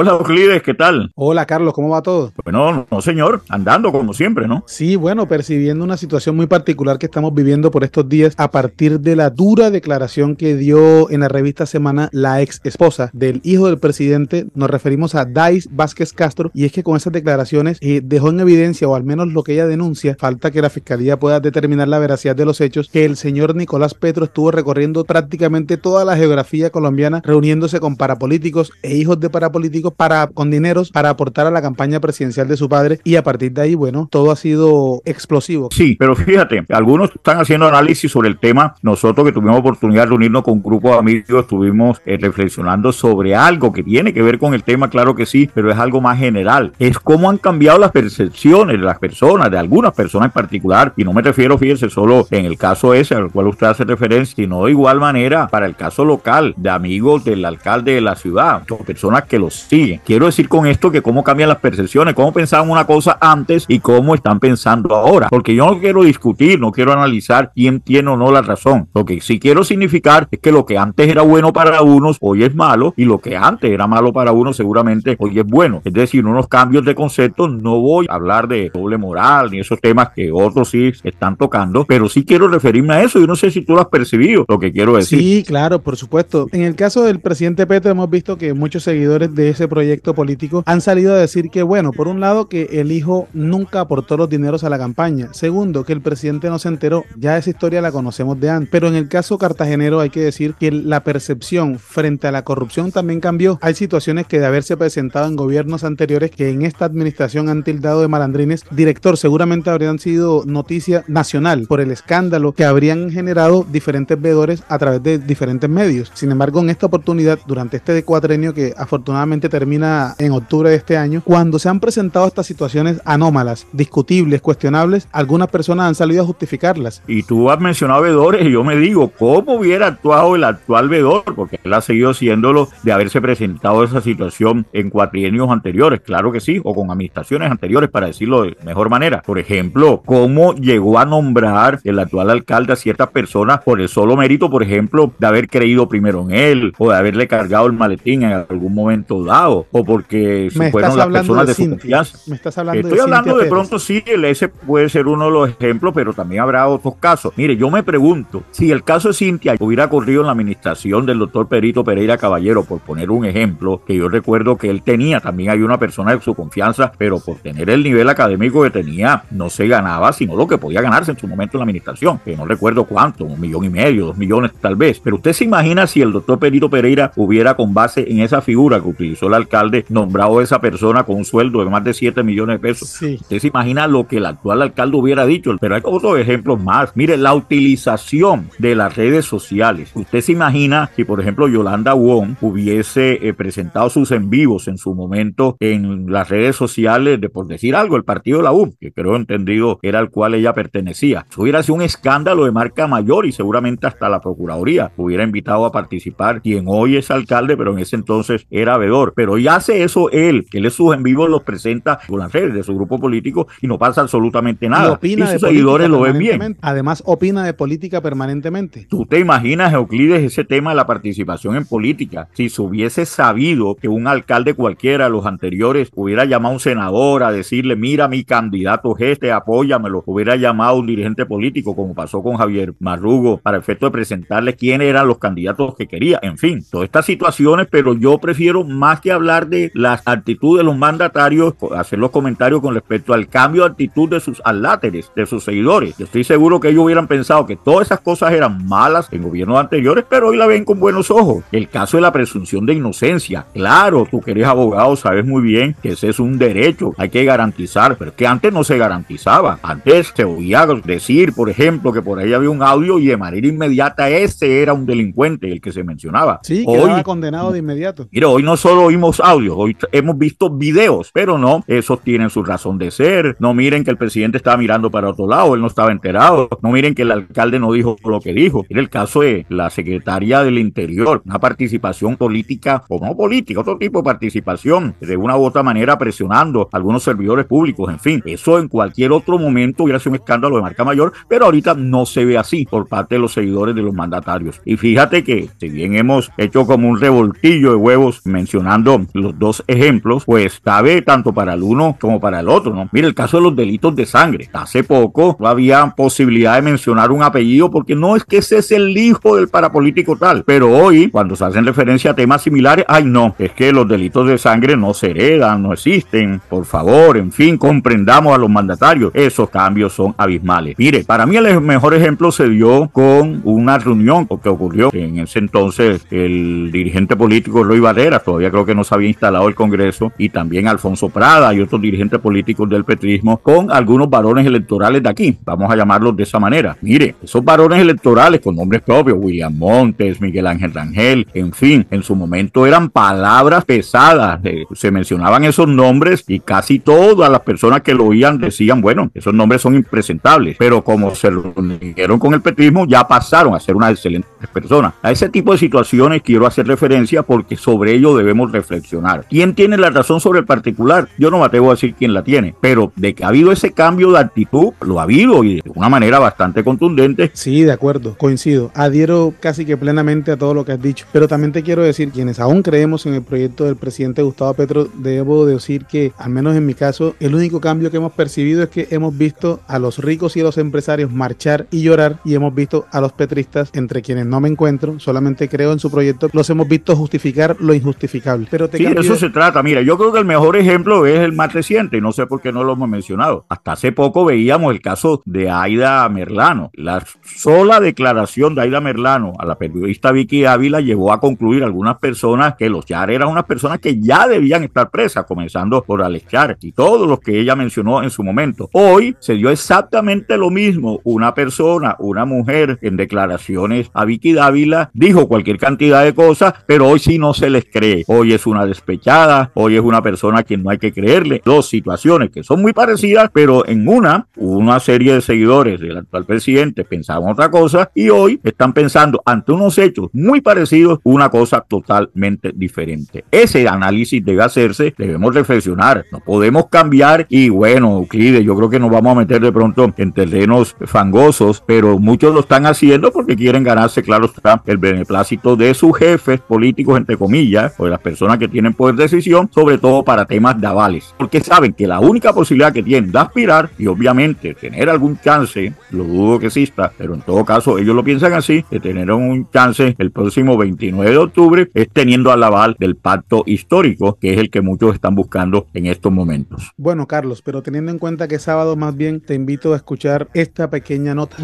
Hola, Euclides, ¿qué tal? Hola, Carlos, ¿cómo va todo? Bueno, no, señor, andando como siempre, ¿no? Sí, bueno, percibiendo una situación muy particular que estamos viviendo por estos días a partir de la dura declaración que dio en la revista Semana la ex esposa del hijo del presidente. Nos referimos a Dais Vázquez Castro y es que con esas declaraciones eh, dejó en evidencia, o al menos lo que ella denuncia, falta que la fiscalía pueda determinar la veracidad de los hechos, que el señor Nicolás Petro estuvo recorriendo prácticamente toda la geografía colombiana reuniéndose con parapolíticos e hijos de parapolíticos para, con dineros para aportar a la campaña presidencial de su padre y a partir de ahí, bueno, todo ha sido explosivo. Sí, pero fíjate, algunos están haciendo análisis sobre el tema. Nosotros que tuvimos oportunidad de reunirnos con un grupo de amigos, estuvimos eh, reflexionando sobre algo que tiene que ver con el tema, claro que sí, pero es algo más general. Es cómo han cambiado las percepciones de las personas, de algunas personas en particular, y no me refiero, fíjense, solo en el caso ese al cual usted hace referencia, sino de igual manera para el caso local, de amigos del alcalde de la ciudad, personas que los siguen Quiero decir con esto que cómo cambian las percepciones, cómo pensaban una cosa antes y cómo están pensando ahora. Porque yo no quiero discutir, no quiero analizar quién tiene o no la razón. Lo que sí quiero significar es que lo que antes era bueno para unos hoy es malo y lo que antes era malo para unos seguramente hoy es bueno. Es decir, unos cambios de conceptos. No voy a hablar de doble moral ni esos temas que otros sí están tocando, pero sí quiero referirme a eso. Yo no sé si tú lo has percibido, lo que quiero decir. Sí, claro, por supuesto. En el caso del presidente Petro hemos visto que muchos seguidores de ese proyecto político han salido a decir que, bueno, por un lado que el hijo nunca aportó los dineros a la campaña, segundo que el presidente no se enteró, ya esa historia la conocemos de antes, pero en el caso cartagenero hay que decir que la percepción frente a la corrupción también cambió. Hay situaciones que de haberse presentado en gobiernos anteriores que en esta administración han tildado de malandrines, director, seguramente habrían sido noticia nacional por el escándalo que habrían generado diferentes veedores a través de diferentes medios. Sin embargo, en esta oportunidad, durante este cuatrenio que afortunadamente termina en octubre de este año, cuando se han presentado estas situaciones anómalas, discutibles, cuestionables, algunas personas han salido a justificarlas. Y tú has mencionado Vedores y yo me digo, ¿cómo hubiera actuado el actual Vedor? Porque él ha seguido siéndolo de haberse presentado esa situación en cuatrienios anteriores, claro que sí, o con administraciones anteriores, para decirlo de mejor manera. Por ejemplo, ¿cómo llegó a nombrar el actual alcalde a ciertas personas por el solo mérito, por ejemplo, de haber creído primero en él o de haberle cargado el maletín en algún momento dado? o porque se fueron las personas de, confianza. hablando Estoy hablando de pronto, sí sí, ese puede ser uno de los ejemplos, pero también habrá otros casos. Mire, yo me pregunto, si el caso de Cintia hubiera corrido en la administración del doctor Perito Pereira Caballero, por poner un ejemplo, que yo recuerdo que él tenía, también hay una persona de su confianza, pero por tener el nivel académico que tenía, no se ganaba, sino lo que podía ganarse en su momento en la administración, que no recuerdo cuánto, un millón y medio, dos millones tal vez. Pero usted se imagina si el doctor Perito Pereira hubiera con base en esa figura que utilizó alcalde nombrado a esa persona con un sueldo de más de 7 millones de pesos. Usted se imagina lo que el actual alcalde hubiera dicho, pero hay otros ejemplos más. Mire, la utilización de las redes sociales. Usted se imagina si, por ejemplo, Yolanda Wong hubiese eh, presentado sus en vivos en su momento en las redes sociales de, por decir algo, el partido de la U, que creo entendido era al cual ella pertenecía. hubiera sido un escándalo de marca mayor y seguramente hasta la Procuraduría hubiera invitado a participar quien hoy es alcalde, pero en ese entonces era veedor pero hoy hace eso él, él es sus en vivo los presenta con las redes de su grupo político y no pasa absolutamente nada. Y, sus seguidores lo ven bien. Además, opina de política permanentemente. Tú te imaginas, Euclides, ese tema de la participación en política. Si se hubiese sabido que un alcalde cualquiera de los anteriores hubiera llamado a un senador a decirle, mira, mi candidato es este, lo hubiera llamado a un dirigente político, como pasó con Javier Marrugo, para efecto de presentarle quién eran los candidatos que quería. En fin, todas estas situaciones, pero yo prefiero más que hablar de las actitudes de los mandatarios, hacer los comentarios con respecto al cambio de actitud de sus aláteres, de sus seguidores. Yo estoy seguro que ellos hubieran pensado que todas esas cosas eran malas en gobiernos anteriores, pero hoy la ven con buenos ojos. El caso de la presunción de inocencia. Claro, tú que eres abogado sabes muy bien que ese es un derecho, hay que garantizar, pero que antes no se garantizaba. Antes se oía decir, por ejemplo, que por ahí había un audio y de manera inmediata ese era un delincuente, el que se mencionaba. Sí, hoy, condenado de inmediato. Mira, hoy no solo hoy audios, hoy hemos visto videos, pero no, esos tienen su razón de ser. No miren que el presidente estaba mirando para otro lado, él no estaba enterado. No miren que el alcalde no dijo lo que dijo. en el caso de la secretaria del Interior, una participación política o no política, otro tipo de participación, de una u otra manera presionando algunos servidores públicos, en fin. Eso en cualquier otro momento hubiera sido un escándalo de marca mayor, pero ahorita no se ve así por parte de los seguidores de los mandatarios. Y fíjate que, si bien hemos hecho como un revoltillo de huevos mencionando los dos ejemplos, pues cabe tanto para el uno como para el otro, mire el caso de los delitos de sangre. Hace poco no había posibilidad de mencionar un apellido porque no es que ese es el hijo del parapolítico tal, pero hoy cuando se hacen referencia a temas similares, ay no, es que los delitos de sangre no se heredan, no existen, por favor, en fin, comprendamos a los mandatarios, esos cambios son abismales. Mire, para mí el mejor ejemplo se dio con una reunión que ocurrió en ese entonces el dirigente político Luis Barrera, todavía creo que no se había instalado el Congreso, y también Alfonso Prada y otros dirigentes políticos del petrismo, con algunos varones electorales de aquí, vamos a llamarlos de esa manera. Mire, esos varones electorales con nombres propios, William Montes, Miguel Ángel Rangel, en fin, en su momento eran palabras pesadas, se mencionaban esos nombres y casi todas las personas que lo oían decían, bueno, esos nombres son impresentables, pero como se reunieron con el petrismo, ya pasaron a ser unas excelentes personas. A ese tipo de situaciones quiero hacer referencia porque sobre ello debemos reflexionar reflexionar. ¿Quién tiene la razón sobre el particular? Yo no me atrevo a decir quién la tiene, pero de que ha habido ese cambio de actitud, lo ha habido y de una manera bastante contundente. Sí, de acuerdo, coincido. Adhiero casi que plenamente a todo lo que has dicho, pero también te quiero decir, quienes aún creemos en el proyecto del presidente Gustavo Petro, debo decir que, al menos en mi caso, el único cambio que hemos percibido es que hemos visto a los ricos y a los empresarios marchar y llorar y hemos visto a los petristas, entre quienes no me encuentro, solamente creo en su proyecto, los hemos visto justificar lo injustificable. Sí, de eso se trata. Mira, yo creo que el mejor ejemplo es el más reciente, y no sé por qué no lo hemos mencionado. Hasta hace poco veíamos el caso de Aida Merlano. La sola declaración de Aida Merlano a la periodista Vicky Ávila llevó a concluir algunas personas que los Char eran unas personas que ya debían estar presas, comenzando por Alex Char y todos los que ella mencionó en su momento. Hoy se dio exactamente lo mismo. Una persona, una mujer, en declaraciones a Vicky Dávila, dijo cualquier cantidad de cosas, pero hoy sí no se les cree. Hoy una despechada, hoy es una persona a quien no hay que creerle. Dos situaciones que son muy parecidas, pero en una, una serie de seguidores del actual presidente pensaban otra cosa y hoy están pensando ante unos hechos muy parecidos una cosa totalmente diferente. Ese análisis debe hacerse, debemos reflexionar, no podemos cambiar y bueno, Euclides, yo creo que nos vamos a meter de pronto en terrenos fangosos, pero muchos lo están haciendo porque quieren ganarse, claro está, el beneplácito de sus jefes políticos, entre comillas, o de las personas que tienen poder de decisión, sobre todo para temas navales, porque saben que la única posibilidad que tienen de aspirar y obviamente tener algún chance, lo dudo que exista, pero en todo caso ellos lo piensan así, de tener un chance el próximo 29 de octubre es teniendo al aval del pacto histórico, que es el que muchos están buscando en estos momentos. Bueno, Carlos, pero teniendo en cuenta que sábado más bien, te invito a escuchar esta pequeña nota.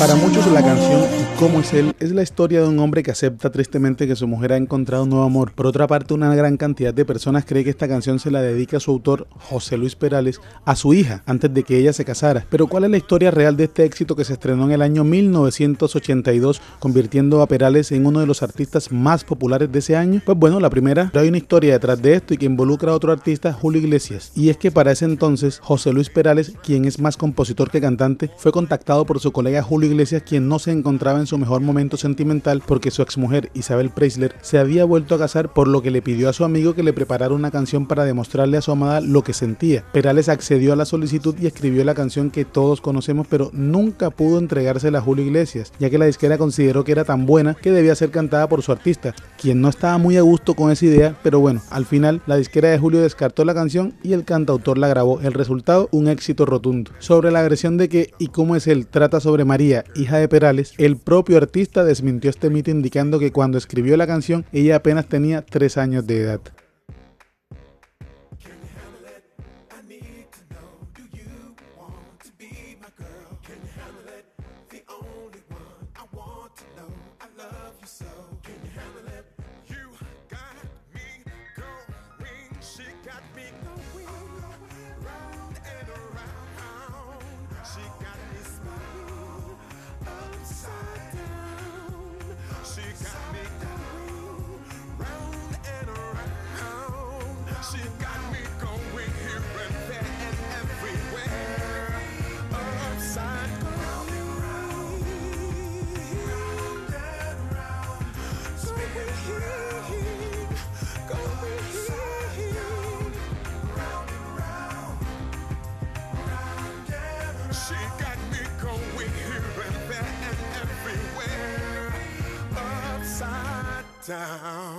Para muchos la canción ¿Cómo es él? es la historia de un hombre que acepta tristemente que su mujer ha encontrado un nuevo amor. Por otra parte, una gran cantidad de personas cree que esta canción se la dedica a su autor, José Luis Perales, a su hija, antes de que ella se casara. Pero ¿cuál es la historia real de este éxito que se estrenó en el año 1982, convirtiendo a Perales en uno de los artistas más populares de ese año? Pues bueno, la primera, pero hay una historia detrás de esto y que involucra a otro artista, Julio Iglesias. Y es que para ese entonces, José Luis Perales, quien es más compositor que cantante, fue contactado por su colega Julio Iglesias, quien no se encontraba en su mejor momento sentimental porque su exmujer Isabel Preisler se había vuelto a casar, por lo que le pidió a su amigo que le preparara una canción para demostrarle a su amada lo que sentía. Perales accedió a la solicitud y escribió la canción que todos conocemos, pero nunca pudo entregársela a Julio Iglesias, ya que la disquera consideró que era tan buena que debía ser cantada por su artista, quien no estaba muy a gusto con esa idea, pero bueno, al final la disquera de Julio descartó la canción y el cantautor la grabó. El resultado, un éxito rotundo. Sobre la agresión de que y cómo es el trata sobre María, hija de Perales, el propio artista desmintió este mito indicando que cuando escribió la canción ella apenas tenía 3 años de edad. down.